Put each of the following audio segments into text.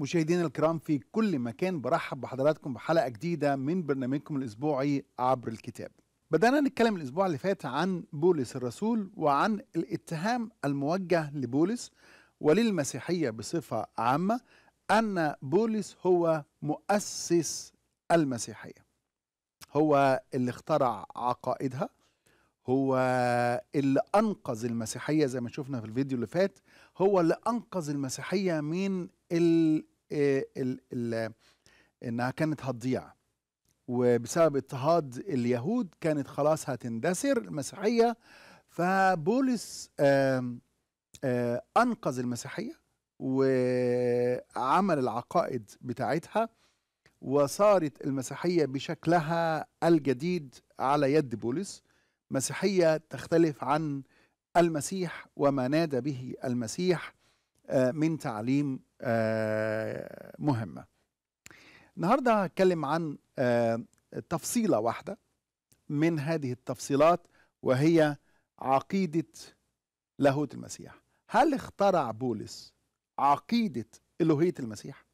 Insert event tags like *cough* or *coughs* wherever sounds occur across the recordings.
مشاهدينا الكرام في كل مكان برحب بحضراتكم بحلقه جديده من برنامجكم الاسبوعي عبر الكتاب. بدأنا نتكلم الاسبوع اللي فات عن بولس الرسول وعن الاتهام الموجه لبولس وللمسيحيه بصفه عامه ان بولس هو مؤسس المسيحيه. هو اللي اخترع عقائدها هو اللي انقذ المسيحيه زي ما شفنا في الفيديو اللي فات هو اللي انقذ المسيحيه من إيه انها كانت هتضيع وبسبب اضطهاد اليهود كانت خلاص هتندثر المسيحيه فبولس انقذ المسيحيه وعمل العقائد بتاعتها وصارت المسيحيه بشكلها الجديد على يد بولس مسيحيه تختلف عن المسيح وما نادى به المسيح آه، من تعليم آه، مهمة النهاردة هتكلم عن آه، تفصيلة واحدة من هذه التفصيلات وهي عقيدة لاهوت المسيح هل اخترع بولس عقيدة الوهية المسيح؟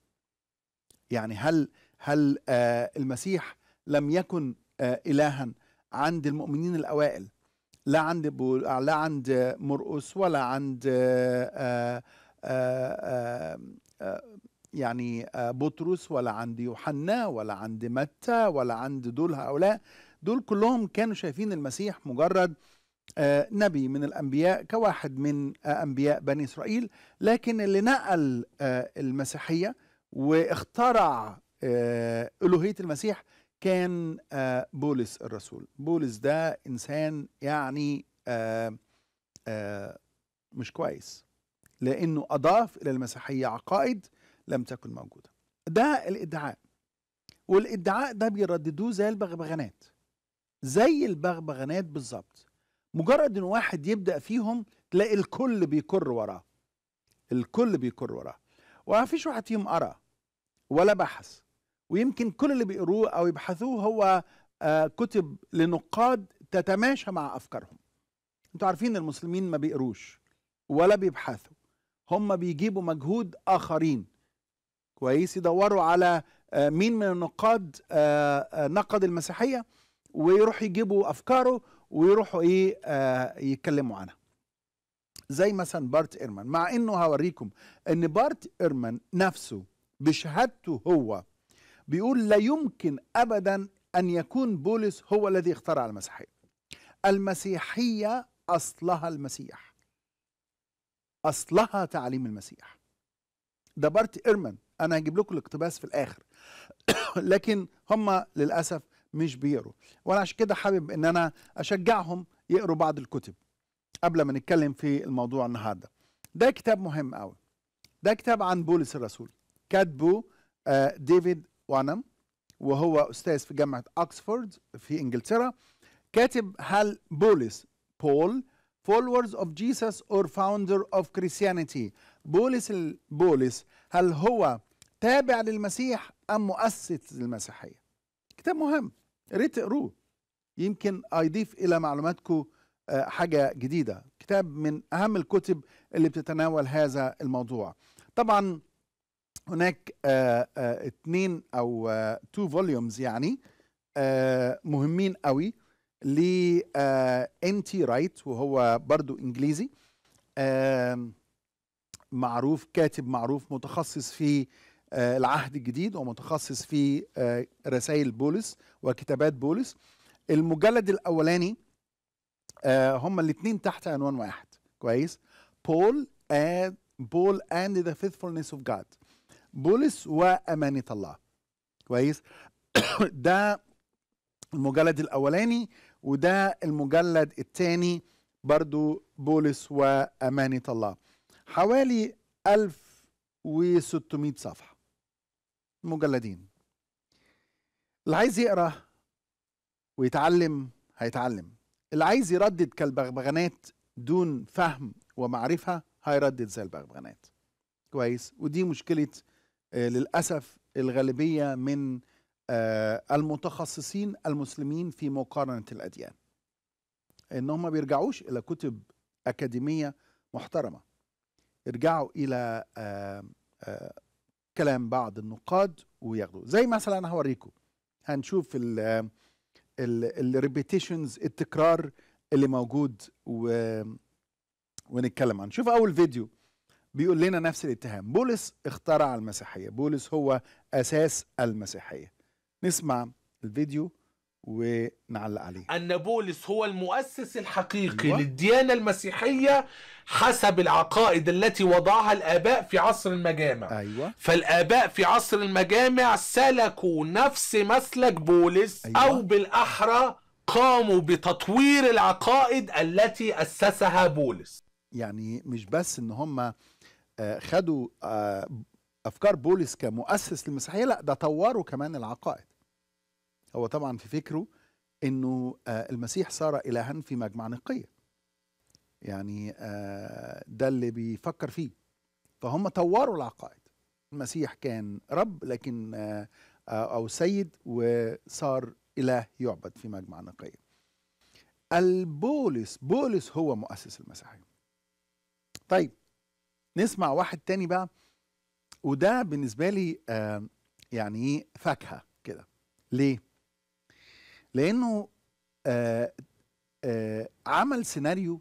يعني هل هل آه المسيح لم يكن آه إلها عند المؤمنين الأوائل لا عند بول لا عند مرقس ولا عند آه آه، آه، آه، يعني بطرس ولا عند يوحنا ولا عند متى ولا عند دول هؤلاء دول كلهم كانوا شايفين المسيح مجرد نبي من الانبياء كواحد من انبياء بني اسرائيل لكن اللي نقل المسيحيه واخترع الوهيه المسيح كان بولس الرسول بولس ده انسان يعني مش كويس لأنه أضاف إلى المسيحية عقائد لم تكن موجودة ده الادعاء والادعاء ده بيرددوه زي البغبغانات زي البغبغانات بالظبط مجرد ان واحد يبدا فيهم تلاقي الكل بيكر وراه الكل بيكر وراه ومفيش واحد فيهم قرا ولا بحث ويمكن كل اللي بيقروه او يبحثوه هو آه كتب لنقاد تتماشى مع افكارهم انتوا عارفين المسلمين ما بيقروش ولا بيبحثوا هم بيجيبوا مجهود اخرين كويس يدوروا على آه، مين من النقاد آه، آه، نقد المسيحيه ويروحوا يجيبوا افكاره ويروحوا ايه يتكلموا عنها زي مثلا بارت ايرمان مع انه هوريكم ان بارت ايرمان نفسه بشهادته هو بيقول لا يمكن ابدا ان يكون بولس هو الذي اخترع المسيحيه المسيحيه اصلها المسيح اصلها تعاليم المسيح ده بارت ايرمان انا هجيب لكم الاقتباس في الاخر *coughs* لكن هم للاسف مش بيقروا وانا عشان كده حابب ان انا اشجعهم يقروا بعض الكتب قبل ما نتكلم في الموضوع النهارده ده كتاب مهم قوي ده كتاب عن بولس الرسول كاتبه آه، ديفيد وانم وهو استاذ في جامعه اوكسفورد في انجلترا كاتب هل بولس بول followers of Jesus or founder of Christianity بولس بولس هل هو تابع للمسيح أم مؤسس للمسيحية كتاب مهم ريت تقروه يمكن أضيف إلى معلوماتكم آه، حاجة جديدة كتاب من أهم الكتب اللي بتتناول هذا الموضوع طبعا هناك اثنين آه، آه، أو تو فوليومز يعني مهمين قوي لان تي رايت وهو برضو انجليزي معروف كاتب معروف متخصص في آه، العهد الجديد ومتخصص في آه، رسائل بولس وكتابات بولس المجلد الاولاني آه، هما الاثنين تحت عنوان واحد كويس بول and بول and the faithfulness of God بولس وأمانة الله كويس *coughs* ده المجلد الأولاني وده المجلد الثاني برضو بولس وأمانة الله حوالي 1600 صفحة مجلدين اللي عايز يقرأ ويتعلم هيتعلم اللي عايز يردد كالبغبغانات دون فهم ومعرفة هيردد زي البغبغانات كويس ودي مشكلة آه، للأسف الغالبية من آه، المتخصصين المسلمين في مقارنة الأديان إنهم ما بيرجعوش إلى كتب أكاديمية محترمة يرجعوا إلى آه، آه، كلام بعض النقاد وياخدوا زي مثلا أنا هوريكم هنشوف الريبيتيشنز التكرار اللي موجود و ونتكلم عنه شوف أول فيديو بيقول لنا نفس الاتهام بولس اخترع المسيحية بولس هو أساس المسيحية نسمع الفيديو ونعلق عليه أن بولس هو المؤسس الحقيقي أيوة. للديانة المسيحية حسب العقائد التي وضعها الآباء في عصر المجامع أيوة. فالآباء في عصر المجامع سلكوا نفس مسلك بولس أيوة. أو بالأحرى قاموا بتطوير العقائد التي أسسها بولس يعني مش بس إن هم آه، خدوا آه، أفكار بولس كمؤسس للمسيحية لا ده طوروا كمان العقائد هو طبعا في فكره انه آه، المسيح صار الها في مجمع نقيه يعني آه، ده اللي بيفكر فيه فهم طوروا العقائد المسيح كان رب لكن آه، او سيد وصار اله يعبد في مجمع نقيه البولس بولس هو مؤسس المسيحيه طيب نسمع واحد تاني بقى وده بالنسبه لي يعني إيه، فاكهه كده ليه لانه آآ آه، آآ آه، عمل سيناريو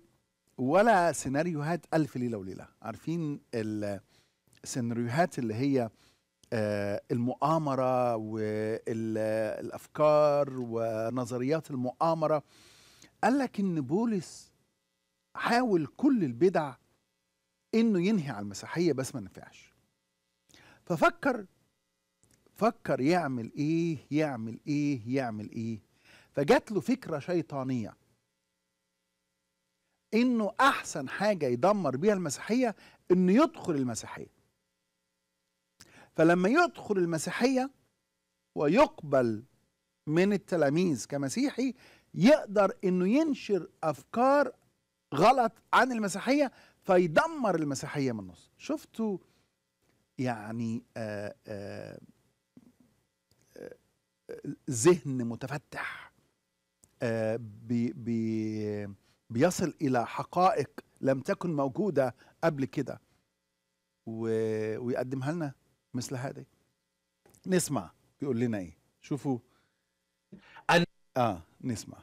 ولا سيناريوهات الف ليله وليله عارفين السيناريوهات اللي هي آه، المؤامره والافكار ونظريات المؤامره قال لك ان بولس حاول كل البدع انه ينهي على المسيحيه بس ما نفعش ففكر فكر يعمل ايه يعمل ايه يعمل ايه فجات له فكرة شيطانية انه احسن حاجة يدمر بيها المسيحية انه يدخل المسيحية فلما يدخل المسيحية ويقبل من التلاميذ كمسيحي يقدر انه ينشر افكار غلط عن المسيحية فيدمر المسيحية من النص شفتوا يعني آآ آه، آآ آه، آه، ذهن متفتح آه، بي بي بيصل الى حقائق لم تكن موجوده قبل كده ويقدمها لنا مثل هذه نسمع بيقول لنا ايه شوفوا أن... اه نسمع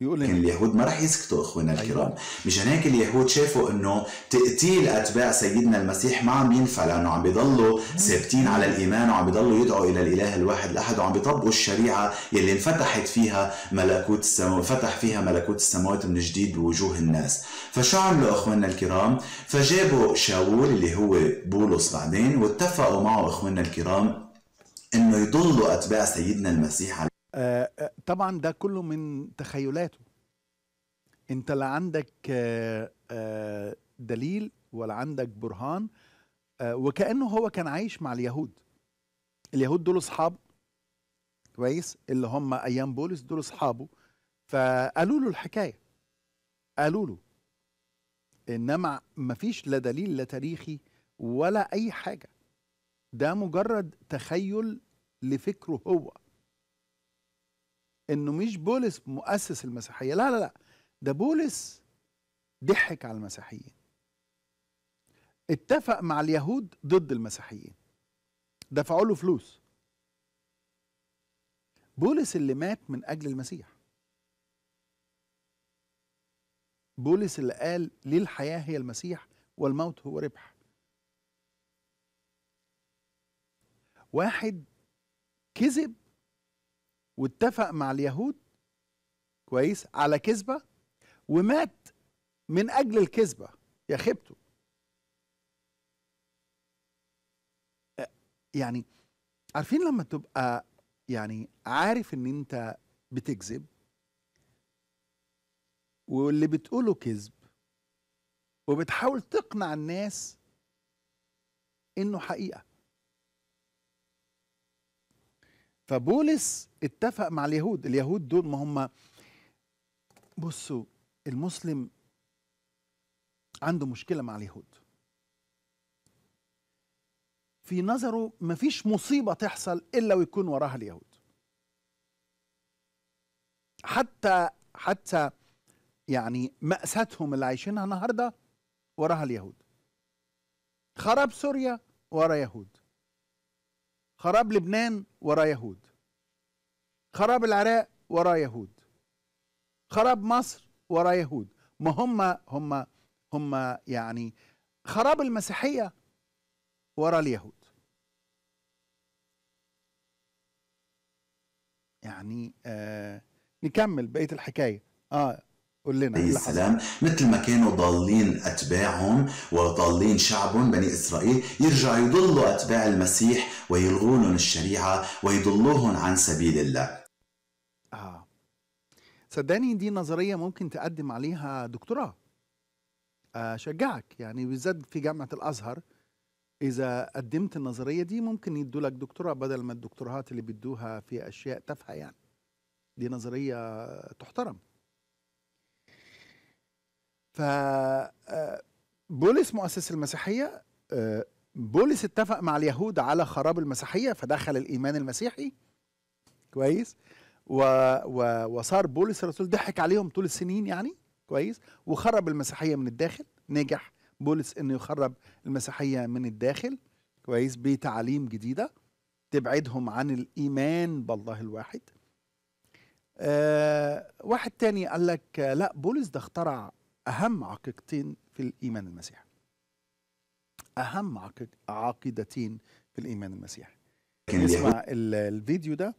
يقول كان إيه؟ اليهود ما راح يسكتوا اخوانا أيوة. الكرام مشان هيك اليهود شافوا انه تقتيل اتباع سيدنا المسيح ما عم ينفع لانه عم بيضلوا ثابتين على الايمان وعم بيضلوا يدعوا الى الاله الواحد الاحد وعم بيطبقوا الشريعه يلي انفتحت فيها ملكوت السماوات فتح فيها ملكوت السماوات من جديد بوجوه الناس فشو عملوا اخوانا الكرام فجابوا شاول اللي هو بولس بعدين واتفقوا معه اخوانا الكرام انه يضلوا اتباع سيدنا المسيح آه، آه، طبعا ده كله من تخيلاته انت لا عندك آه، دليل ولا عندك برهان وكانه هو كان عايش مع اليهود اليهود دول اصحابه كويس اللي هم ايام بولس دول اصحابه فقالوا له الحكايه قالوا له انما ما فيش لا دليل لا تاريخي ولا اي حاجه ده مجرد تخيل لفكره هو انه مش بولس مؤسس المسيحيه لا لا لا ده بولس ضحك على المسيحيين اتفق مع اليهود ضد المسيحيين دفعوا له فلوس بولس اللي مات من اجل المسيح بولس اللي قال ليه الحياه هي المسيح والموت هو ربح واحد كذب واتفق مع اليهود كويس على كذبه ومات من اجل الكذبه يا خبته يعني عارفين لما تبقى يعني عارف ان انت بتكذب واللي بتقوله كذب وبتحاول تقنع الناس انه حقيقه فبولس اتفق مع اليهود اليهود دول ما هم بصوا المسلم عنده مشكله مع اليهود في نظره مفيش مصيبه تحصل الا ويكون وراها اليهود حتى حتى يعني مأساتهم اللي عايشينها النهارده وراها اليهود خراب سوريا ورا يهود خراب لبنان وراه يهود خراب العراق وراه يهود خراب مصر وراه يهود ما هم هم هم يعني خراب المسيحيه ورا اليهود يعني آه نكمل بقيه الحكايه اه قلنا لنا إيه عليه السلام مثل ما كانوا ضالين اتباعهم وضالين شعبهم بني اسرائيل يرجعوا يضلوا اتباع المسيح ويلغونهم الشريعه ويضلوهم عن سبيل الله اه صدقني دي نظريه ممكن تقدم عليها دكتوراه اشجعك يعني بالذات في جامعه الازهر اذا قدمت النظريه دي ممكن يدوا لك دكتوراه بدل ما الدكتوراهات اللي بيدوها في اشياء تافهه يعني دي نظريه تحترم فبولس آه، مؤسس المسيحيه آه، بولس اتفق مع اليهود على خراب المسيحيه فدخل الايمان المسيحي كويس و... و... وصار بولس الرسول ضحك عليهم طول السنين يعني كويس وخرب المسيحيه من الداخل نجح بولس انه يخرب المسيحيه من الداخل كويس بتعاليم جديده تبعدهم عن الايمان بالله الواحد آه واحد تاني قال لك آه، لا بولس ده اخترع أهم عقيدتين في الإيمان المسيحي أهم عقيدتين في الإيمان المسيحي نسمع الفيديو ده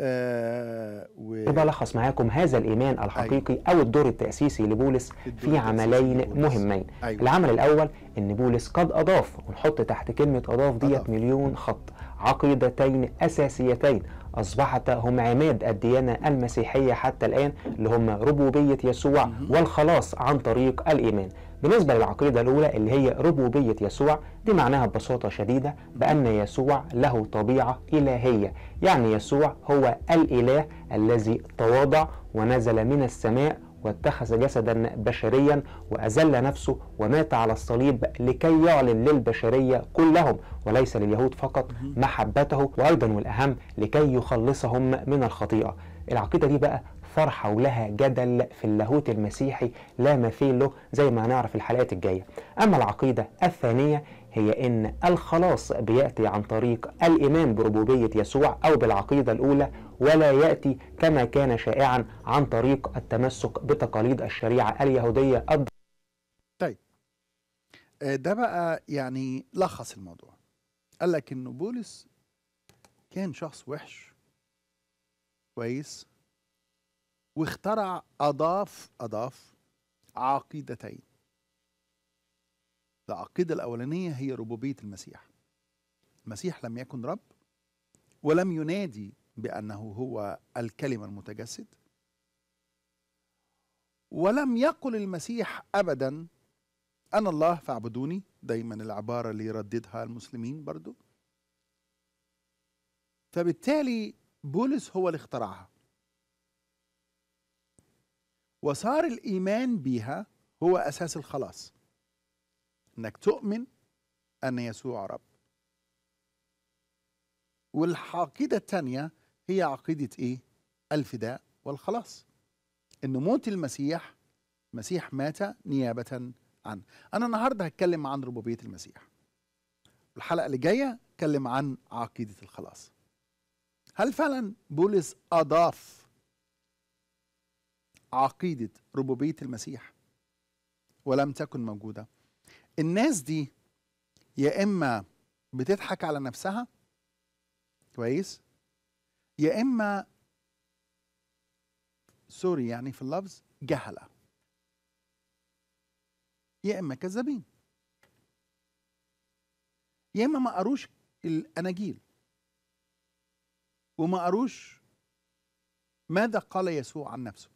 آه و... بلخص معاكم هذا الايمان الحقيقي أيوة. او الدور التاسيسي لبولس في عملين لبولس. مهمين أيوة. العمل الاول ان بولس قد اضاف ونحط تحت كلمه اضاف ديت مليون خط عقيدتين اساسيتين أصبحت هم عماد الديانة المسيحية حتى الآن اللي هم ربوبية يسوع والخلاص عن طريق الإيمان بالنسبة للعقيدة الأولى اللي هي ربوبية يسوع دي معناها ببساطة شديدة بأن يسوع له طبيعة إلهية يعني يسوع هو الإله الذي تواضع ونزل من السماء واتخذ جسدا بشريا وأذل نفسه ومات على الصليب لكي يعلن للبشرية كلهم وليس لليهود فقط محبته وأيضا والأهم لكي يخلصهم من الخطيئة العقيدة دي بقى ثار حولها جدل في اللاهوت المسيحي لا مثيل له زي ما هنعرف الحلقات الجاية أما العقيدة الثانية هي ان الخلاص بياتي عن طريق الايمان بربوبيه يسوع او بالعقيده الاولى ولا ياتي كما كان شائعا عن طريق التمسك بتقاليد الشريعه اليهوديه طيب آه، ده بقى يعني لخص الموضوع قال لك ان بولس كان شخص وحش كويس واخترع اضاف اضاف عقيدتين العقيدة الأولانية هي ربوبية المسيح المسيح لم يكن رب ولم ينادي بأنه هو الكلمة المتجسد ولم يقل المسيح أبدا أنا الله فاعبدوني دايما العبارة اللي يرددها المسلمين برضو فبالتالي بولس هو اللي اخترعها وصار الإيمان بيها هو أساس الخلاص انك تؤمن ان يسوع رب والعقيده الثانيه هي عقيده ايه الفداء والخلاص ان موت المسيح المسيح مات نيابه عنه انا النهارده هتكلم عن ربوبيه المسيح الحلقه اللي جايه اتكلم عن عقيده الخلاص هل فعلا بولس اضاف عقيده ربوبيه المسيح ولم تكن موجوده الناس دي يا اما بتضحك على نفسها كويس يا اما سوري يعني في اللفظ جهله يا اما كذابين يا اما ما قروش الاناجيل وما قروش ماذا قال يسوع عن نفسه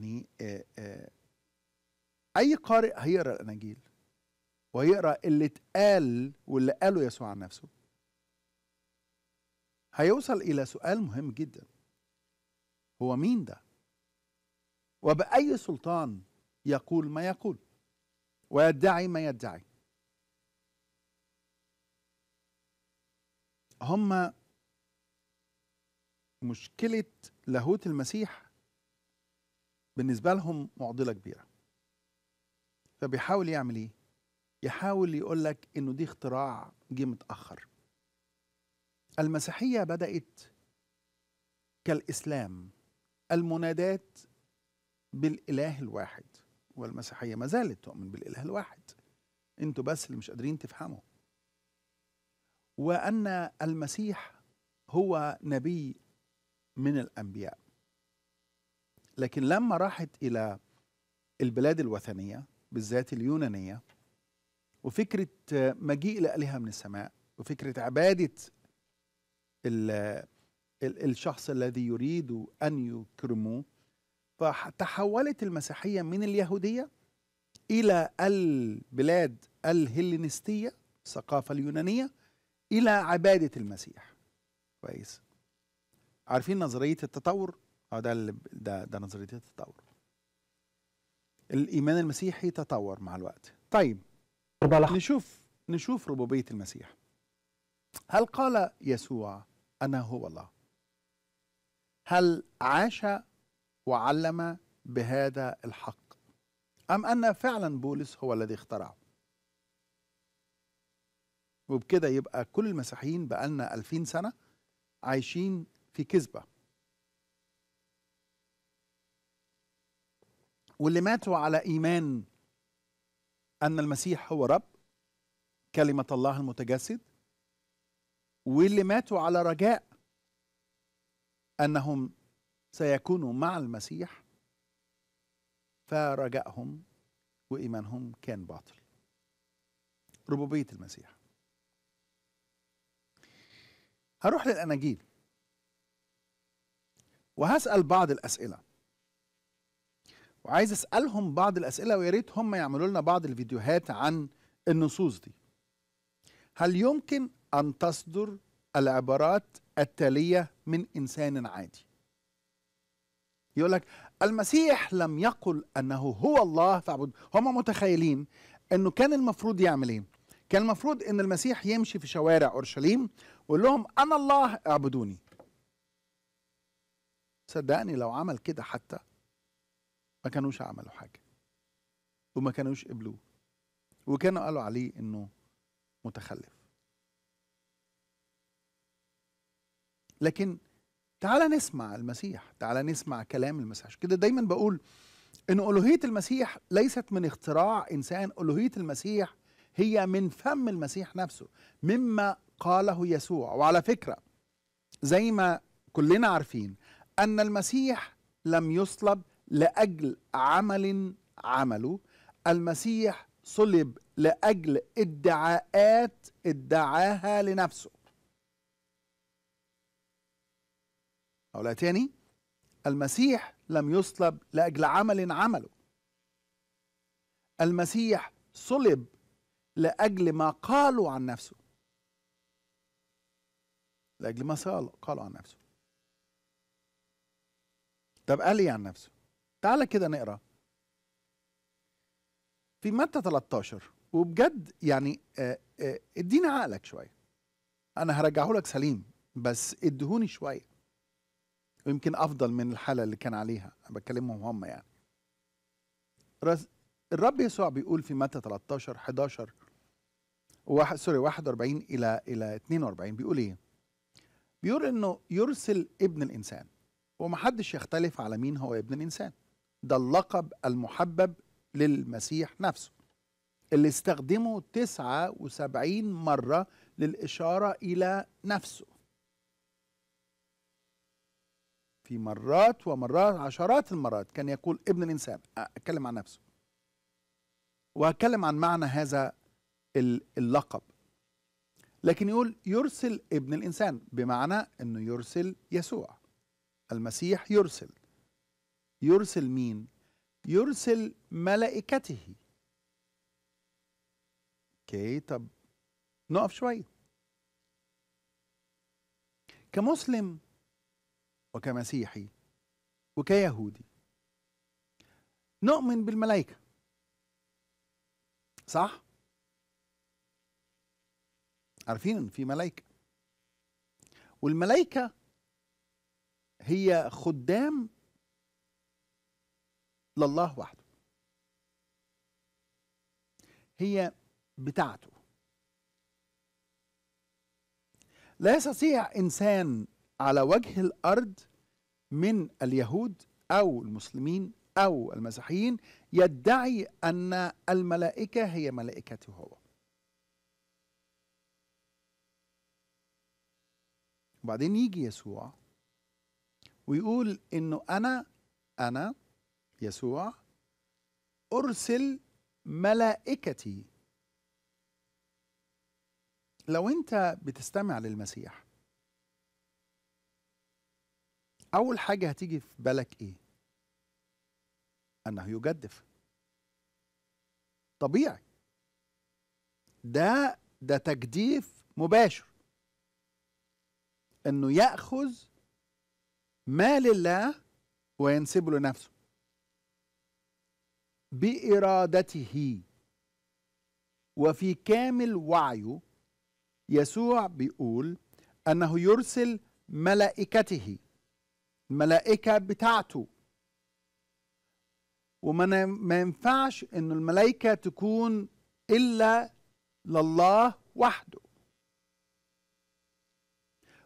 يعني اي قارئ هيقرا الاناجيل ويقرا اللي اتقال واللي قاله يسوع عن نفسه هيوصل الى سؤال مهم جدا هو مين ده وباي سلطان يقول ما يقول ويدعي ما يدعي هم مشكله لاهوت المسيح بالنسبه لهم معضله كبيره فبيحاول يعمل ايه يحاول يقول لك انه دي اختراع جه متاخر المسيحيه بدات كالاسلام المنادات بالاله الواحد والمسيحيه ما زالت تؤمن بالاله الواحد انتوا بس اللي مش قادرين تفهموا وان المسيح هو نبي من الانبياء لكن لما راحت إلى البلاد الوثنية بالذات اليونانية وفكرة مجيء لآلهة من السماء وفكرة عبادة الشخص الذي يريد أن يكرموه فتحولت المسيحية من اليهودية إلى البلاد الهلينستية الثقافة اليونانية إلى عبادة المسيح كويس عارفين نظرية التطور اه ده اللي ده ده نظريه التطور الايمان المسيحي تطور مع الوقت طيب نشوف نشوف ربوبيه المسيح هل قال يسوع انا هو الله هل عاش وعلم بهذا الحق ام ان فعلا بولس هو الذي اخترعه وبكده يبقى كل المسيحيين بقالنا ألفين سنة عايشين في كذبة واللي ماتوا على إيمان أن المسيح هو رب كلمة الله المتجسد واللي ماتوا على رجاء أنهم سيكونوا مع المسيح فرجائهم وإيمانهم كان باطل ربوبية المسيح هروح للأناجيل وهسأل بعض الأسئلة وعايز اسالهم بعض الاسئله ويا ريت هم يعملوا لنا بعض الفيديوهات عن النصوص دي. هل يمكن ان تصدر العبارات التاليه من انسان عادي؟ يقول لك المسيح لم يقل انه هو الله فاعبد هم متخيلين انه كان المفروض يعمل ايه؟ كان المفروض ان المسيح يمشي في شوارع اورشليم ويقول لهم انا الله اعبدوني. صدقني لو عمل كده حتى ما كانوش عملوا حاجة وما كانوش قبلوه وكانوا قالوا عليه انه متخلف لكن تعالى نسمع المسيح تعالى نسمع كلام المسيح كده دايما بقول ان الوهيه المسيح ليست من اختراع انسان الوهيه المسيح هي من فم المسيح نفسه مما قاله يسوع وعلى فكره زي ما كلنا عارفين ان المسيح لم يصلب لاجل عمل عمله المسيح صلب لاجل ادعاءات ادعاها لنفسه أولا تاني المسيح لم يصلب لأجل عمل عمله المسيح صلب لأجل ما قالوا عن نفسه لأجل ما قالوا عن نفسه طب قال إيه عن نفسه تعال كده نقرا في متى 13 وبجد يعني آه، آه، اديني عقلك شويه انا هرجعه لك سليم بس ادهوني شويه ويمكن افضل من الحاله اللي كان عليها انا بكلمهم هم يعني الرب يسوع بيقول في متى 13 11 واحد سوري 41 الى الى 42 بيقول ايه بيقول انه يرسل ابن الانسان ومحدش يختلف على مين هو ابن الانسان ده اللقب المحبب للمسيح نفسه اللي استخدمه 79 مرة للإشارة إلى نفسه في مرات ومرات عشرات المرات كان يقول ابن الإنسان أتكلم عن نفسه وأتكلم عن معنى هذا اللقب لكن يقول يرسل ابن الإنسان بمعنى أنه يرسل يسوع المسيح يرسل يرسل مين يرسل ملائكته اوكي طب نقف شويه كمسلم وكمسيحي وكيهودي نؤمن بالملائكه صح عارفين ان في ملائكه والملائكه هي خدام لله وحده هي بتاعته لا يستطيع انسان على وجه الارض من اليهود او المسلمين او المسيحيين يدعي ان الملائكه هي ملائكته هو وبعدين يجي يسوع ويقول انه انا انا يسوع أرسل ملائكتي لو أنت بتستمع للمسيح أول حاجة هتيجي في بالك إيه؟ أنه يجدف طبيعي ده ده تجديف مباشر انه ياخذ مال الله وينسبه لنفسه بارادته وفي كامل وعيه يسوع بيقول انه يرسل ملائكته الملائكه بتاعته وما ما ينفعش ان الملائكه تكون الا لله وحده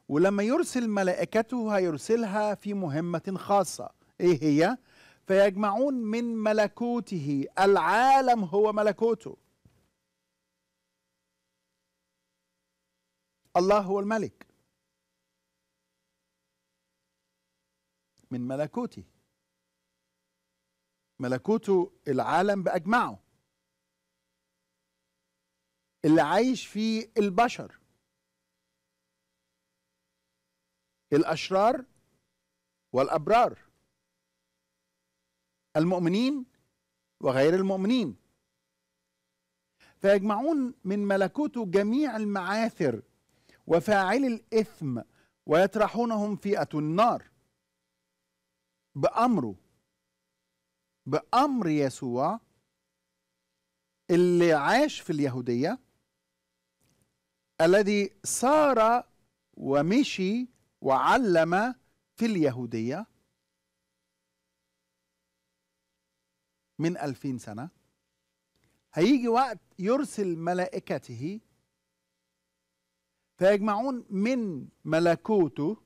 ولما يرسل ملائكته هيرسلها في مهمه خاصه ايه هي فيجمعون من ملكوته العالم هو ملكوته الله هو الملك من ملكوته ملكوته العالم باجمعه اللي عايش فيه البشر الاشرار والابرار المؤمنين وغير المؤمنين فيجمعون من ملكوته جميع المعاثر وفاعلي الإثم ويطرحونهم في أتو النار بأمره بأمر يسوع اللي عاش في اليهودية الذي صار ومشي وعلم في اليهودية من ألفين سنة هيجي وقت يرسل ملائكته فيجمعون من ملكوته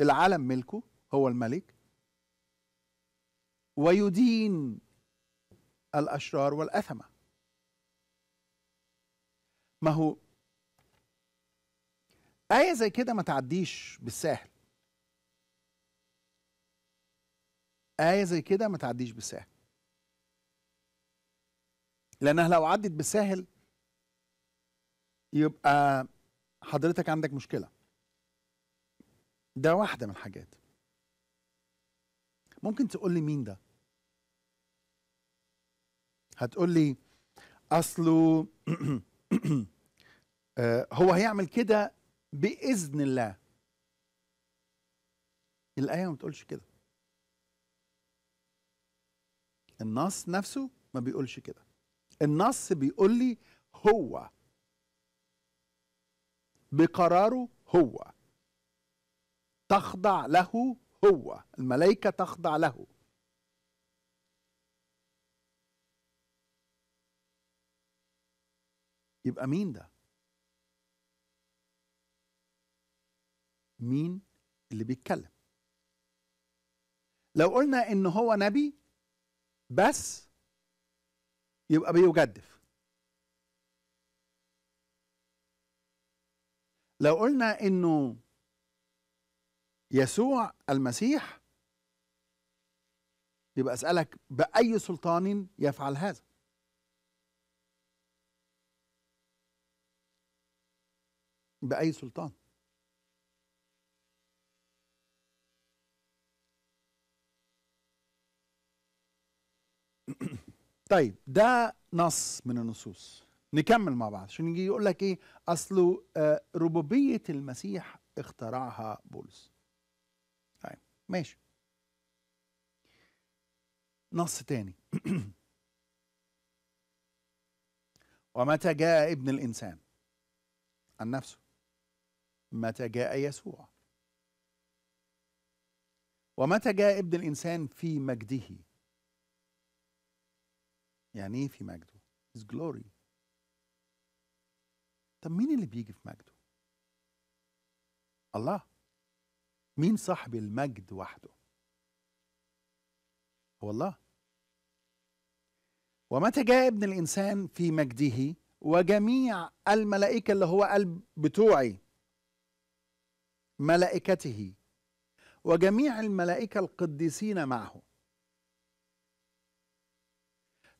العالم ملكه هو الملك ويدين الأشرار والأثمة ما هو آية زي كده ما تعديش بالساهل آية زي كده ما تعديش بسهل لأنها لو عدت بسهل يبقى حضرتك عندك مشكلة ده واحدة من الحاجات ممكن تقول لي مين ده هتقول لي أصله *clears throat* آه، هو هيعمل كده بإذن الله الآية ما بتقولش كده النص نفسه ما بيقولش كده النص بيقول لي هو بقراره هو تخضع له هو الملائكة تخضع له يبقى مين ده مين اللي بيتكلم لو قلنا ان هو نبي بس يبقى بيجدف لو قلنا انه يسوع المسيح يبقى اسالك باي سلطان يفعل هذا باي سلطان طيب ده نص من النصوص نكمل مع بعض عشان يجي يقول لك ايه اصله آه، ربوبيه المسيح اخترعها بولس طيب ماشي نص تاني *clears throat* ومتى جاء ابن الانسان عن نفسه متى جاء يسوع ومتى جاء ابن الانسان في مجده يعني ايه في مجده؟ His glory طب مين اللي بيجي في مجده؟ الله مين صاحب المجد وحده؟ هو الله ومتى جاء ابن الانسان في مجده وجميع الملائكه اللي هو قلب بتوعي ملائكته وجميع الملائكه القديسين معه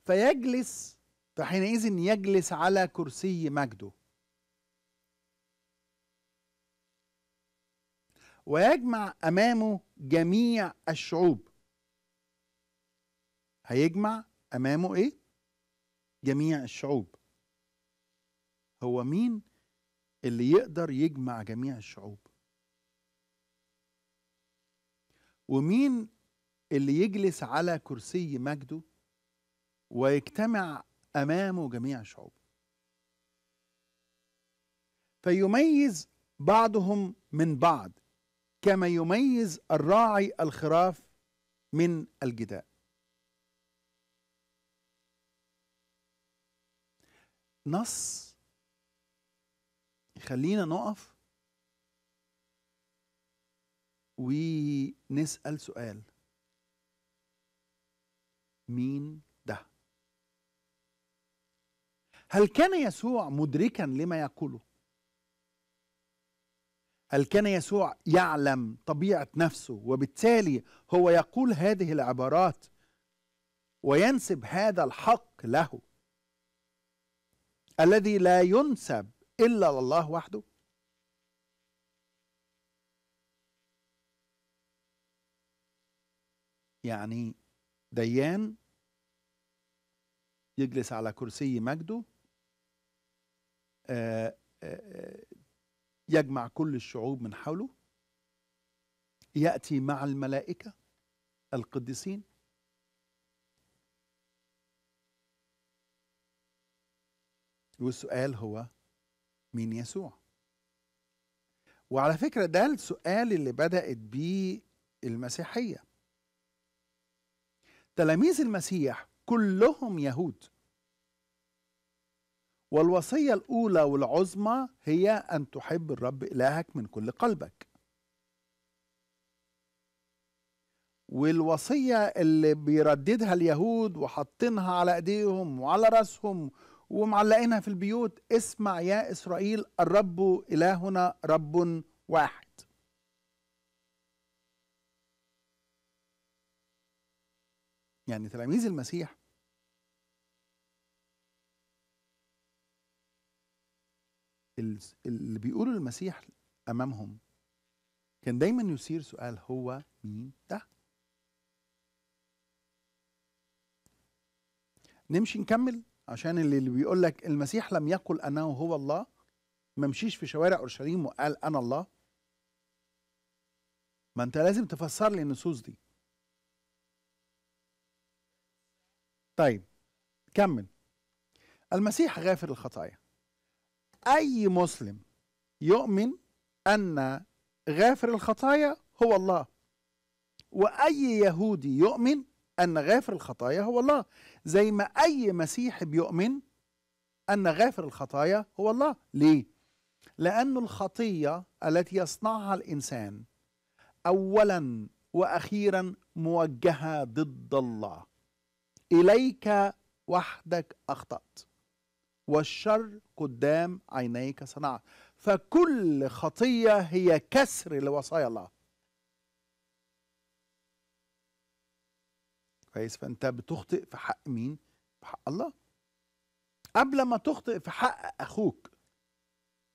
فيجلس فحينئذ يجلس على كرسي مجده ويجمع امامه جميع الشعوب هيجمع امامه ايه جميع الشعوب هو مين اللي يقدر يجمع جميع الشعوب ومين اللي يجلس على كرسي مجده ويجتمع امامه جميع شعوبه فيميز بعضهم من بعض كما يميز الراعي الخراف من الجداء نص يخلينا نقف ونسأل سؤال مين هل كان يسوع مدركا لما يقوله هل كان يسوع يعلم طبيعه نفسه وبالتالي هو يقول هذه العبارات وينسب هذا الحق له الذي لا ينسب الا لله وحده يعني ديان يجلس على كرسي مجده آه، آه، آه، يجمع كل الشعوب من حوله ياتي مع الملائكه القديسين والسؤال هو مين يسوع وعلى فكره ده السؤال اللي بدات بيه المسيحيه تلاميذ المسيح كلهم يهود والوصية الأولى والعظمى هي أن تحب الرب إلهك من كل قلبك والوصية اللي بيرددها اليهود وحاطينها على أيديهم وعلى رأسهم ومعلقينها في البيوت اسمع يا إسرائيل الرب إلهنا رب واحد يعني تلاميذ المسيح اللي بيقولوا المسيح امامهم كان دايما يثير سؤال هو مين ده نمشي نكمل عشان اللي بيقول لك المسيح لم يقل انه هو الله ما مشيش في شوارع اورشليم وقال انا الله ما انت لازم تفسر لي النصوص دي طيب كمل المسيح غافر الخطايا أي مسلم يؤمن أن غافر الخطايا هو الله وأي يهودي يؤمن أن غافر الخطايا هو الله زي ما أي مسيحي بيؤمن أن غافر الخطايا هو الله ليه؟ لأن الخطية التي يصنعها الإنسان أولا وأخيرا موجهة ضد الله إليك وحدك أخطأت والشر قدام عينيك صنعت فكل خطية هي كسر لوصايا الله كويس فأنت بتخطئ في حق مين؟ في حق الله قبل ما تخطئ في حق أخوك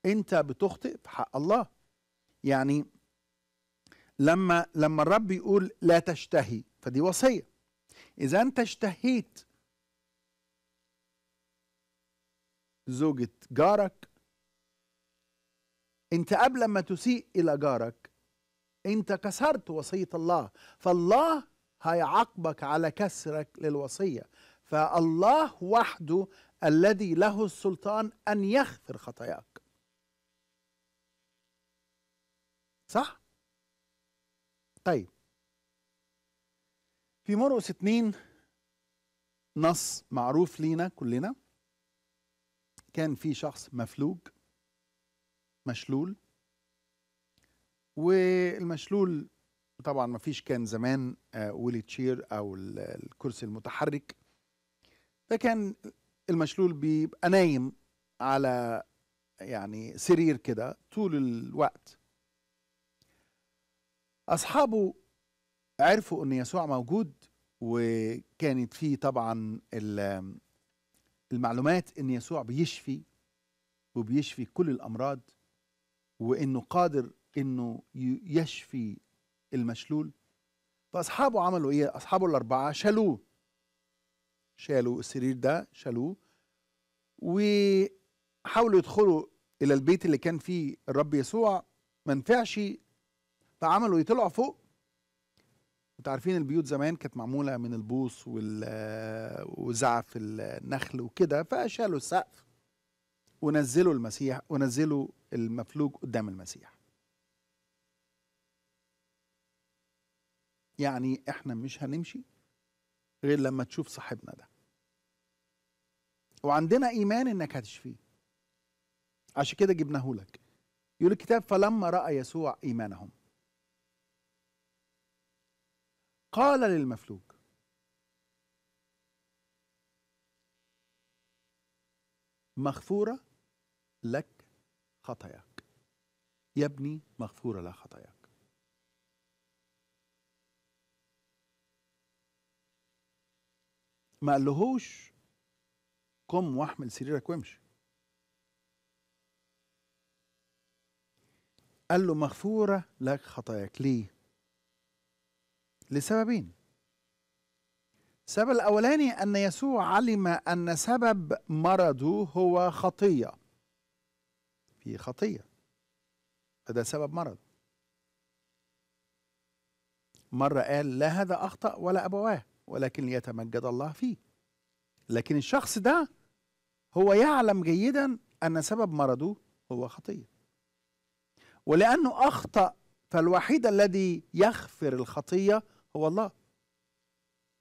أنت بتخطئ في حق الله يعني لما لما الرب يقول لا تشتهي فدي وصية إذا أنت اشتهيت زوجة جارك انت قبل ما تسيء الى جارك انت كسرت وصية الله فالله هيعاقبك على كسرك للوصية فالله وحده الذي له السلطان ان يغفر خطاياك صح طيب في مرقس اتنين نص معروف لينا كلنا كان في شخص مفلوج مشلول والمشلول طبعا ما فيش كان زمان آه، ويلي تشير او الكرسي المتحرك فكان المشلول بيبقى نايم على يعني سرير كده طول الوقت اصحابه عرفوا ان يسوع موجود وكانت فيه طبعا المعلومات ان يسوع بيشفي وبيشفي كل الامراض وانه قادر انه يشفي المشلول فاصحابه عملوا ايه اصحابه الاربعه شالوه شالوا السرير ده شالوه وحاولوا يدخلوا الى البيت اللي كان فيه الرب يسوع ما نفعش فعملوا يطلعوا إيه؟ فوق انتوا عارفين البيوت زمان كانت معموله من البوص وزعف النخل وكده فشالوا السقف ونزلوا المسيح ونزلوا المفلوج قدام المسيح يعني احنا مش هنمشي غير لما تشوف صاحبنا ده وعندنا ايمان انك هتشفيه عشان كده جبناه لك يقول الكتاب فلما راى يسوع ايمانهم قال للمفلوج مغفورة لك خطاياك يا ابني مغفورة لك خطاياك ما قالهوش قم واحمل سريرك وامشي قال له مغفورة لك خطاياك ليه لسببين السبب الأولاني أن يسوع علم أن سبب مرضه هو خطية في خطية فده سبب مرض مرة قال لا هذا أخطأ ولا أبواه ولكن ليتمجد الله فيه لكن الشخص ده هو يعلم جيدا أن سبب مرضه هو خطية ولأنه أخطأ فالوحيد الذي يغفر الخطية هو الله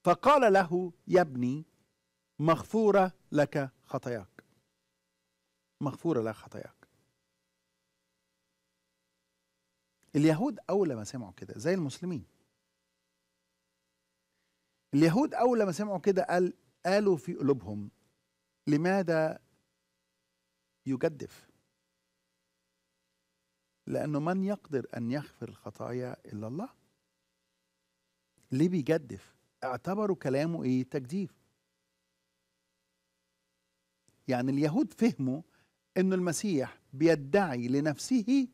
فقال له يا ابني مغفورة لك خطاياك مغفورة لك خطاياك اليهود أول ما سمعوا كده زي المسلمين اليهود أول ما سمعوا كده قال قالوا في قلوبهم لماذا يجدف لأنه من يقدر أن يغفر الخطايا إلا الله ليه بيجدف اعتبروا كلامه ايه تجديف يعني اليهود فهموا ان المسيح بيدعي لنفسه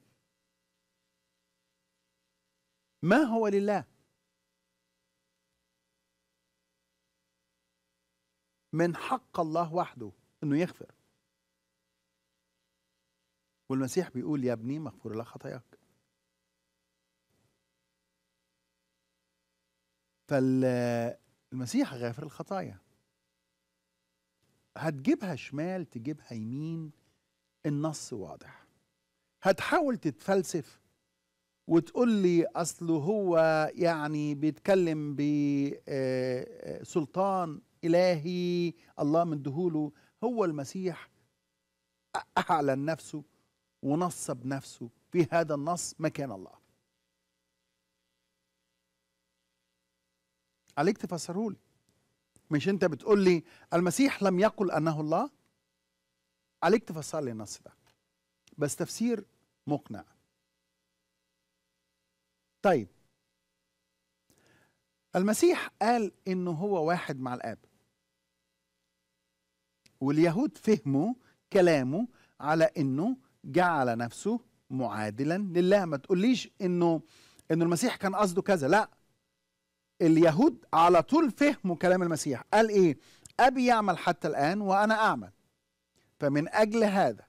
ما هو لله من حق الله وحده انه يغفر والمسيح بيقول يا ابني مغفور لك خطاياك فالمسيح غافر الخطايا هتجيبها شمال تجيبها يمين النص واضح هتحاول تتفلسف وتقول لي اصله هو يعني بيتكلم بسلطان آه، آه، الهي الله مديهوله هو المسيح اعلن نفسه ونصب نفسه في هذا النص مكان الله عليك تفسره لي مش انت بتقول لي المسيح لم يقل انه الله عليك تفسر لي النص ده بس تفسير مقنع طيب المسيح قال انه هو واحد مع الاب واليهود فهموا كلامه على انه جعل نفسه معادلا لله ما تقوليش انه انه المسيح كان قصده كذا لا اليهود على طول فهموا كلام المسيح قال ايه ابي يعمل حتى الان وانا اعمل فمن اجل هذا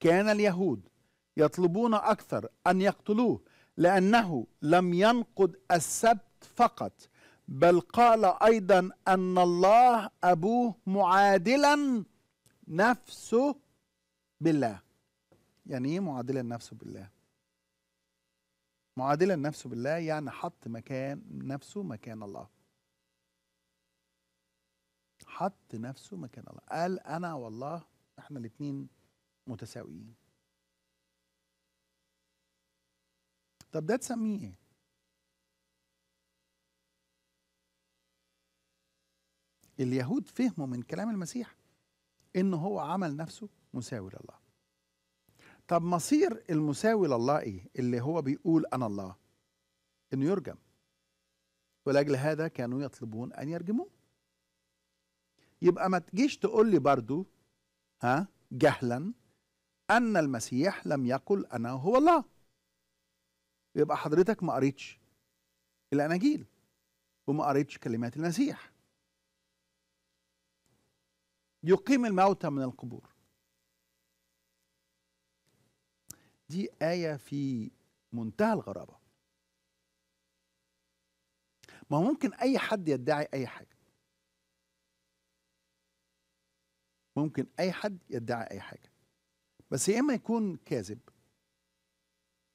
كان اليهود يطلبون اكثر ان يقتلوه لانه لم ينقض السبت فقط بل قال ايضا ان الله ابوه معادلا نفسه بالله يعني ايه معادلا نفسه بالله معادلا نفسه بالله يعني حط مكان نفسه مكان الله حط نفسه مكان الله قال أنا والله احنا الاتنين متساويين طب ده تسميه ايه اليهود فهموا من كلام المسيح انه هو عمل نفسه مساوي لله طب مصير المساوي لله ايه اللي هو بيقول انا الله انه يرجم ولاجل هذا كانوا يطلبون ان يرجموه يبقى ما تجيش تقول لي برضو ها جهلا ان المسيح لم يقل انا هو الله يبقى حضرتك ما قريتش الاناجيل وما قريتش كلمات المسيح يقيم الموتى من القبور دي آية في منتهى الغرابة ما ممكن أي حد يدعي أي حاجة ممكن أي حد يدعي أي حاجة بس يا إما يكون كاذب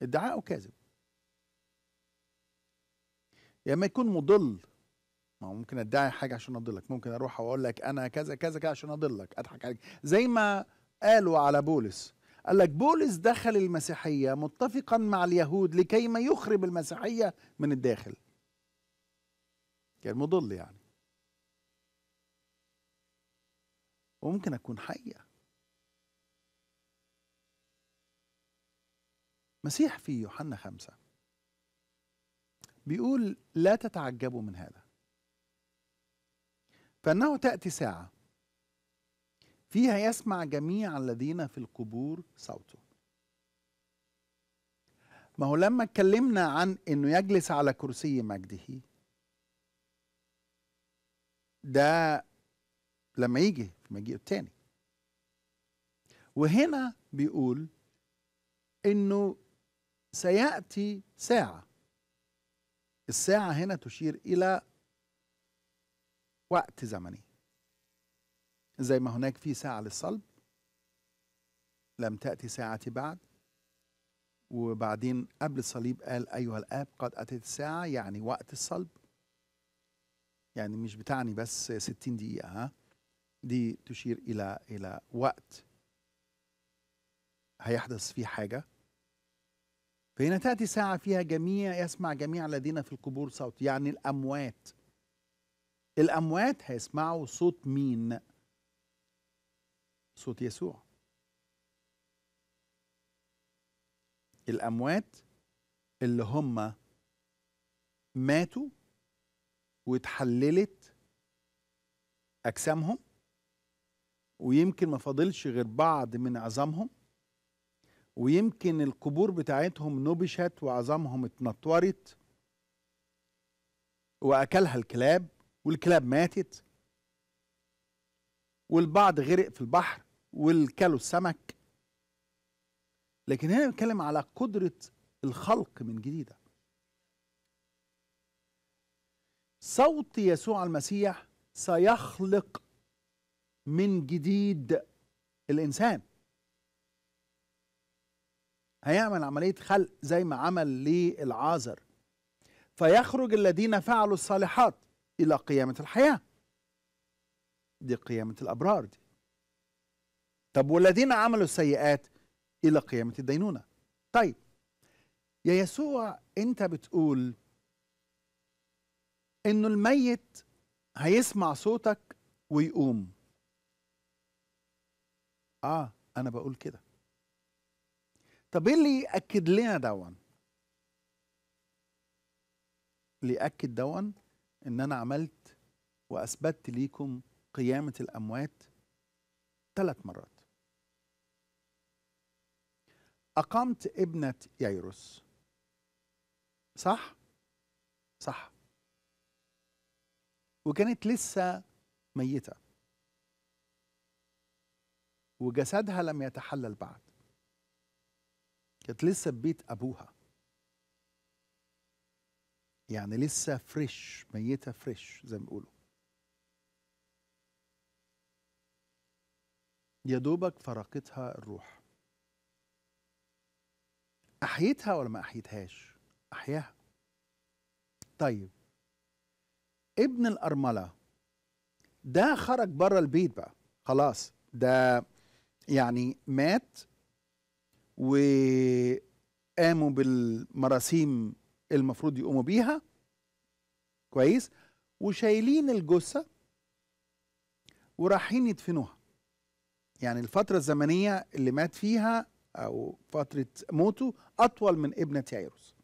ادعاءه كاذب يا اما يكون مضل ما ممكن ادعي حاجه عشان اضلك ممكن اروح واقول لك انا كذا كذا كذا عشان اضلك اضحك عليك زي ما قالوا على بولس قال لك بولس دخل المسيحيه متفقا مع اليهود لكيما يخرب المسيحيه من الداخل كان مضل يعني وممكن اكون حقيقه مسيح في يوحنا خمسة بيقول لا تتعجبوا من هذا فانه تاتي ساعه فيها يسمع جميع الذين في القبور صوته ما هو لما اتكلمنا عن انه يجلس على كرسي مجده ده لما يجي في مجيئه الثاني وهنا بيقول انه سياتي ساعه الساعه هنا تشير الى وقت زمني زي ما هناك في ساعة للصلب لم تأتي ساعتي بعد وبعدين قبل الصليب قال أيها الآب قد أتت الساعة يعني وقت الصلب يعني مش بتعني بس 60 دقيقة ها دي تشير إلى إلى وقت هيحدث فيه حاجة فهنا تأتي ساعة فيها جميع يسمع جميع الذين في القبور صوت يعني الأموات الأموات هيسمعوا صوت مين؟ صوت يسوع الأموات اللي هم ماتوا واتحللت أجسامهم ويمكن ما فاضلش غير بعض من عظامهم ويمكن القبور بتاعتهم نبشت وعظامهم اتنطورت وأكلها الكلاب والكلاب ماتت والبعض غرق في البحر والكلوا السمك لكن هنا بنتكلم على قدرة الخلق من جديدة صوت يسوع المسيح سيخلق من جديد الإنسان هيعمل عملية خلق زي ما عمل للعازر فيخرج الذين فعلوا الصالحات إلى قيامة الحياة دي قيامة الأبرار دي طب والذين عملوا السيئات إلى قيامة الدينونة طيب يا يسوع أنت بتقول إنه الميت هيسمع صوتك ويقوم آه أنا بقول كده طب إيه اللي يأكد لنا دون اللي يأكد دون إن أنا عملت وأثبتت ليكم قيامة الأموات ثلاث مرات أقامت ابنة ييروس صح؟ صح وكانت لسه ميتة وجسدها لم يتحلل بعد كانت لسه في بيت أبوها يعني لسه فريش ميتة فريش زي ما بيقولوا يا دوبك فرقتها الروح أحيتها ولا ما أحيتهاش أحياها طيب ابن الأرملة ده خرج بره البيت بقى خلاص ده يعني مات وقاموا بالمراسيم المفروض يقوموا بيها كويس وشايلين الجثة ورايحين يدفنوها يعني الفترة الزمنية اللي مات فيها أو فترة موته أطول من ابنة يايروس